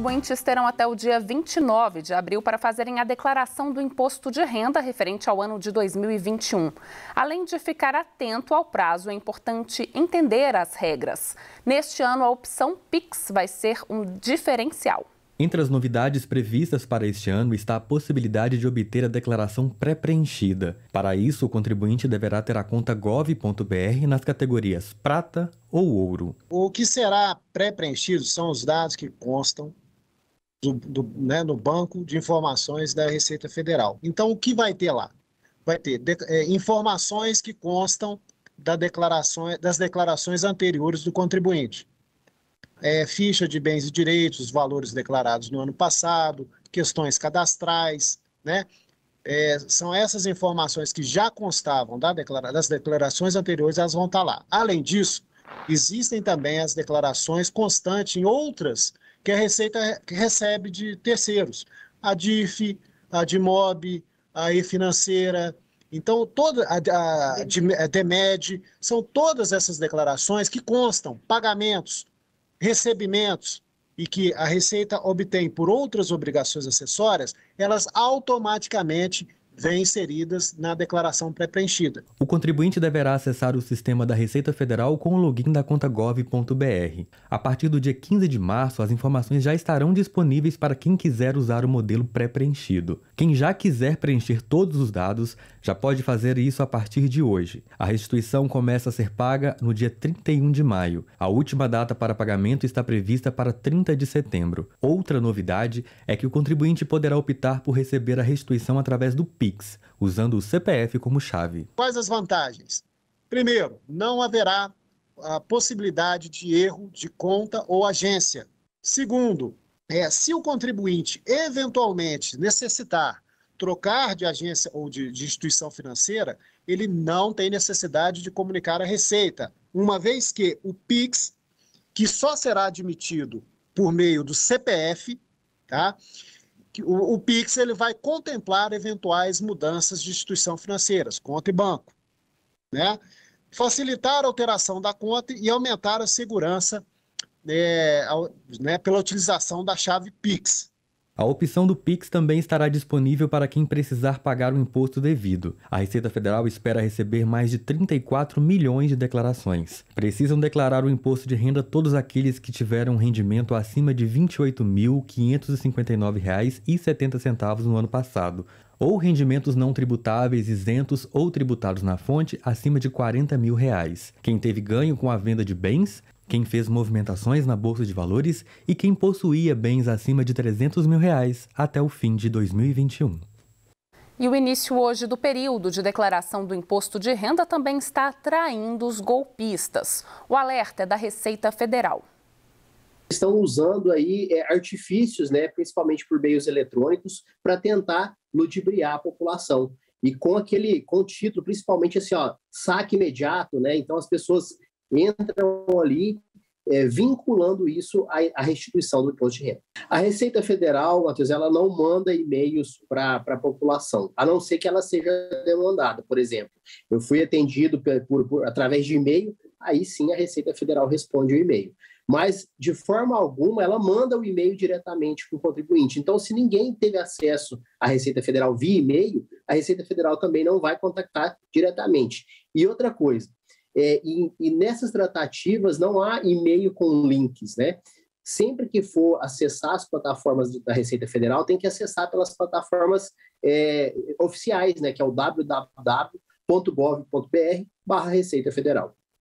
contribuintes terão até o dia 29 de abril para fazerem a declaração do imposto de renda referente ao ano de 2021. Além de ficar atento ao prazo, é importante entender as regras. Neste ano, a opção PIX vai ser um diferencial. Entre as novidades previstas para este ano está a possibilidade de obter a declaração pré-preenchida. Para isso, o contribuinte deverá ter a conta gov.br nas categorias prata ou ouro. O que será pré-preenchido são os dados que constam do, do, né, no banco de informações da Receita Federal. Então, o que vai ter lá? Vai ter de, é, informações que constam da declaração das declarações anteriores do contribuinte. É, ficha de bens e direitos, valores declarados no ano passado, questões cadastrais, né? É, são essas informações que já constavam da declara das declarações anteriores, elas vão estar lá. Além disso, existem também as declarações constantes em outras que a Receita recebe de terceiros, a DIF, a DIMOB, a E-Financeira, então toda a, a, a DEMED, são todas essas declarações que constam pagamentos, recebimentos, e que a Receita obtém por outras obrigações acessórias, elas automaticamente vêm inseridas na declaração pré-preenchida. O contribuinte deverá acessar o sistema da Receita Federal com o login da conta gov.br. A partir do dia 15 de março, as informações já estarão disponíveis para quem quiser usar o modelo pré-preenchido. Quem já quiser preencher todos os dados já pode fazer isso a partir de hoje. A restituição começa a ser paga no dia 31 de maio. A última data para pagamento está prevista para 30 de setembro. Outra novidade é que o contribuinte poderá optar por receber a restituição através do PIX Pix, usando o CPF como chave. Quais as vantagens? Primeiro, não haverá a possibilidade de erro de conta ou agência. Segundo, é, se o contribuinte eventualmente necessitar trocar de agência ou de, de, instituição financeira, ele não tem necessidade de comunicar a Receita, uma vez que o PIX, que só será admitido por meio do CPF, tá? que o, o Pix ele vai contemplar eventuais mudanças de instituição financeira, conta e banco, né? facilitar a alteração da conta e aumentar a segurança é, né, pela utilização da chave Pix. A opção do Pix também estará disponível para quem precisar pagar o imposto devido. A Receita Federal espera receber mais de 34 milhões de declarações. Precisam declarar o imposto de renda todos aqueles que tiveram rendimento acima de R$ 28.559,70 no ano passado, ou rendimentos não tributáveis isentos ou tributados na fonte acima de R$ 40 mil. Reais. Quem teve ganho com a venda de bens quem fez movimentações na bolsa de valores e quem possuía bens acima de 300 mil reais até o fim de 2021. E o início hoje do período de declaração do imposto de renda também está atraindo os golpistas. O alerta é da Receita Federal estão usando aí é, artifícios, né, principalmente por meios eletrônicos, para tentar ludibriar a população. E com aquele, com o título, principalmente assim, ó, saque imediato, né? Então as pessoas entram ali é, vinculando isso à, à, restituição do imposto de renda. A Receita Federal, Matheus, ela não manda e-mails para a população, a não ser que ela seja demandada. Por exemplo, eu fui atendido por, por, por através de e-mail, aí sim a Receita Federal responde o e-mail. Mas, de forma alguma, ela manda o e-mail diretamente para o contribuinte. Então, se ninguém teve acesso à Receita Federal via e-mail, a Receita Federal também não vai contactar diretamente. E outra coisa, é, e, e, nessas tratativas não há e-mail com links, né? Sempre que for acessar as plataformas da Receita Federal, tem que acessar pelas plataformas é, oficiais, né? Que é o www.gov.br barra Receita Federal.